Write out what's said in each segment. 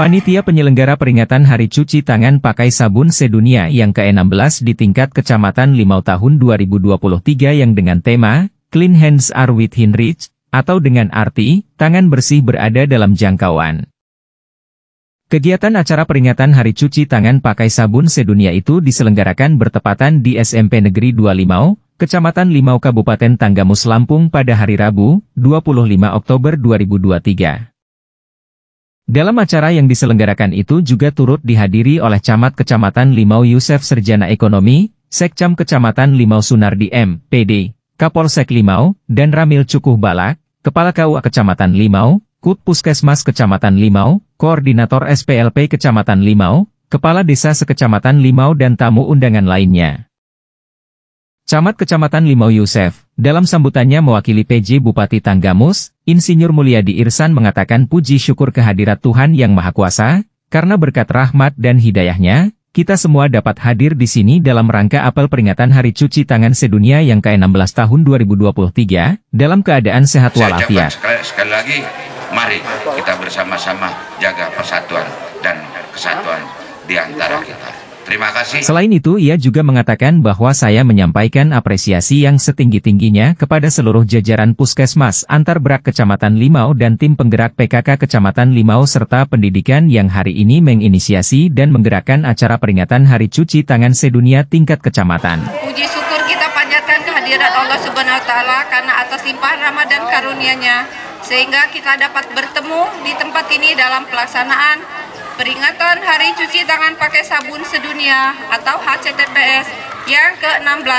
Panitia penyelenggara peringatan Hari Cuci Tangan Pakai Sabun Sedunia yang ke-16 di tingkat Kecamatan Limau tahun 2023 yang dengan tema, Clean Hands Are With Reach, atau dengan arti, tangan bersih berada dalam jangkauan. Kegiatan acara peringatan Hari Cuci Tangan Pakai Sabun Sedunia itu diselenggarakan bertepatan di SMP Negeri 2 Limau, Kecamatan Limau Kabupaten Tanggamus Lampung pada hari Rabu, 25 Oktober 2023. Dalam acara yang diselenggarakan itu juga turut dihadiri oleh Camat Kecamatan Limau Yusef Serjana Ekonomi, Sekcam Kecamatan Limau Sunardi M, PD, Kapolsek Limau, dan Ramil Cukuh Balak, Kepala KUA Kecamatan Limau, Kut Puskesmas Kecamatan Limau, Koordinator SPLP Kecamatan Limau, Kepala Desa Sekecamatan Limau dan tamu undangan lainnya. Camat Kecamatan Limau Yusef, dalam sambutannya mewakili PJ Bupati Tanggamus, Insinyur Mulyadi Irsan mengatakan puji syukur kehadirat Tuhan Yang Maha Kuasa, karena berkat rahmat dan hidayahnya, kita semua dapat hadir di sini dalam rangka apel peringatan Hari Cuci Tangan Sedunia yang ke-16 tahun 2023 dalam keadaan sehat walafiat. Sekali, sekali lagi, mari kita bersama-sama jaga persatuan dan kesatuan di antara kita. Terima kasih. Selain itu, ia juga mengatakan bahwa saya menyampaikan apresiasi yang setinggi-tingginya kepada seluruh jajaran puskesmas antar berak Kecamatan Limau dan tim penggerak PKK Kecamatan Limau serta pendidikan yang hari ini menginisiasi dan menggerakkan acara peringatan Hari Cuci Tangan Sedunia tingkat kecamatan. Puji syukur kita panjatkan kehadiran Allah Subhanahu wa taala karena atas limpahan rahmat dan karunia-Nya sehingga kita dapat bertemu di tempat ini dalam pelaksanaan peringatan Hari Cuci Tangan Pakai Sabun Sedunia atau HCTPS yang ke-16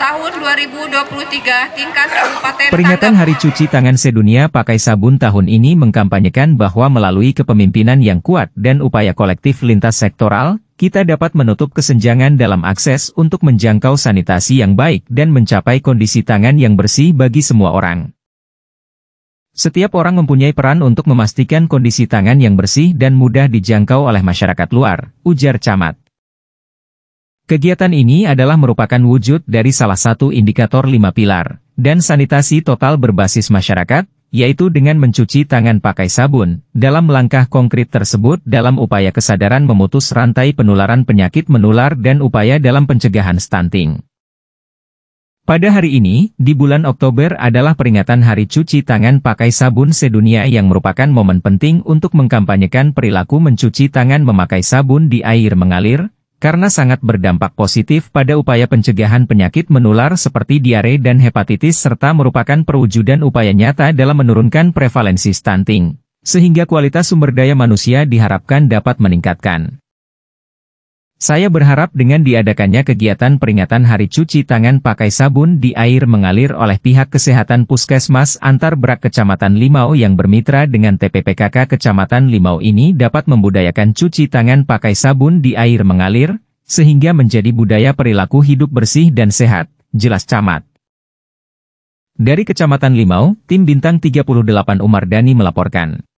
tahun 2023 tingkat kabupaten Peringatan Hari Cuci Tangan Sedunia Pakai Sabun tahun ini mengkampanyekan bahwa melalui kepemimpinan yang kuat dan upaya kolektif lintas sektoral, kita dapat menutup kesenjangan dalam akses untuk menjangkau sanitasi yang baik dan mencapai kondisi tangan yang bersih bagi semua orang. Setiap orang mempunyai peran untuk memastikan kondisi tangan yang bersih dan mudah dijangkau oleh masyarakat luar, ujar camat. Kegiatan ini adalah merupakan wujud dari salah satu indikator lima pilar, dan sanitasi total berbasis masyarakat, yaitu dengan mencuci tangan pakai sabun, dalam langkah konkret tersebut dalam upaya kesadaran memutus rantai penularan penyakit menular dan upaya dalam pencegahan stunting. Pada hari ini, di bulan Oktober adalah peringatan Hari Cuci Tangan Pakai Sabun Sedunia yang merupakan momen penting untuk mengkampanyekan perilaku mencuci tangan memakai sabun di air mengalir, karena sangat berdampak positif pada upaya pencegahan penyakit menular seperti diare dan hepatitis serta merupakan perwujudan upaya nyata dalam menurunkan prevalensi stunting, sehingga kualitas sumber daya manusia diharapkan dapat meningkatkan. Saya berharap dengan diadakannya kegiatan peringatan hari cuci tangan pakai sabun di air mengalir oleh pihak kesehatan puskesmas antar berak Kecamatan Limau yang bermitra dengan TPPKK Kecamatan Limau ini dapat membudayakan cuci tangan pakai sabun di air mengalir, sehingga menjadi budaya perilaku hidup bersih dan sehat, jelas camat. Dari Kecamatan Limau, tim Bintang 38 Umar Dani melaporkan.